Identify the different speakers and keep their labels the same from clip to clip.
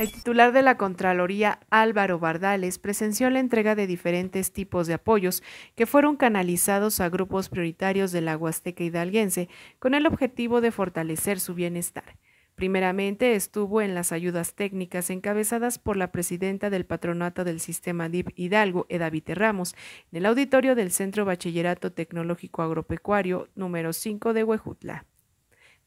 Speaker 1: El titular de la Contraloría, Álvaro Bardales, presenció la entrega de diferentes tipos de apoyos que fueron canalizados a grupos prioritarios de la Huasteca Hidalguense con el objetivo de fortalecer su bienestar. Primeramente estuvo en las ayudas técnicas encabezadas por la presidenta del patronato del sistema DIP Hidalgo, Edavite Ramos, en el auditorio del Centro Bachillerato Tecnológico Agropecuario número 5 de Huejutla.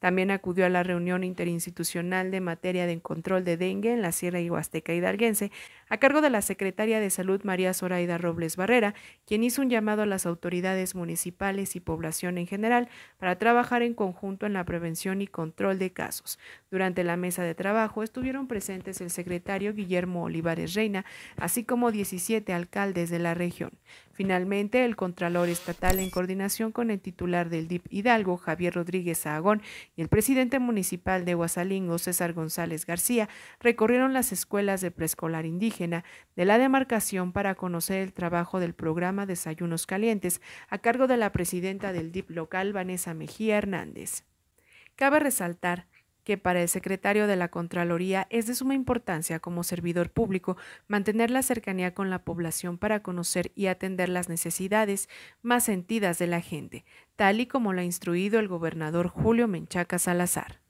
Speaker 1: También acudió a la reunión interinstitucional de materia de control de dengue en la Sierra Huasteca Hidalguense, a cargo de la secretaria de Salud María Zoraida Robles Barrera, quien hizo un llamado a las autoridades municipales y población en general para trabajar en conjunto en la prevención y control de casos. Durante la mesa de trabajo estuvieron presentes el secretario Guillermo Olivares Reina, así como 17 alcaldes de la región. Finalmente, el Contralor Estatal, en coordinación con el titular del DIP Hidalgo, Javier Rodríguez Sahagón, y el presidente municipal de Guasalingo, César González García, recorrieron las escuelas de preescolar indígena de la demarcación para conocer el trabajo del programa Desayunos Calientes a cargo de la presidenta del DIP local, Vanessa Mejía Hernández. Cabe resaltar que para el secretario de la Contraloría es de suma importancia como servidor público mantener la cercanía con la población para conocer y atender las necesidades más sentidas de la gente, tal y como lo ha instruido el gobernador Julio Menchaca Salazar.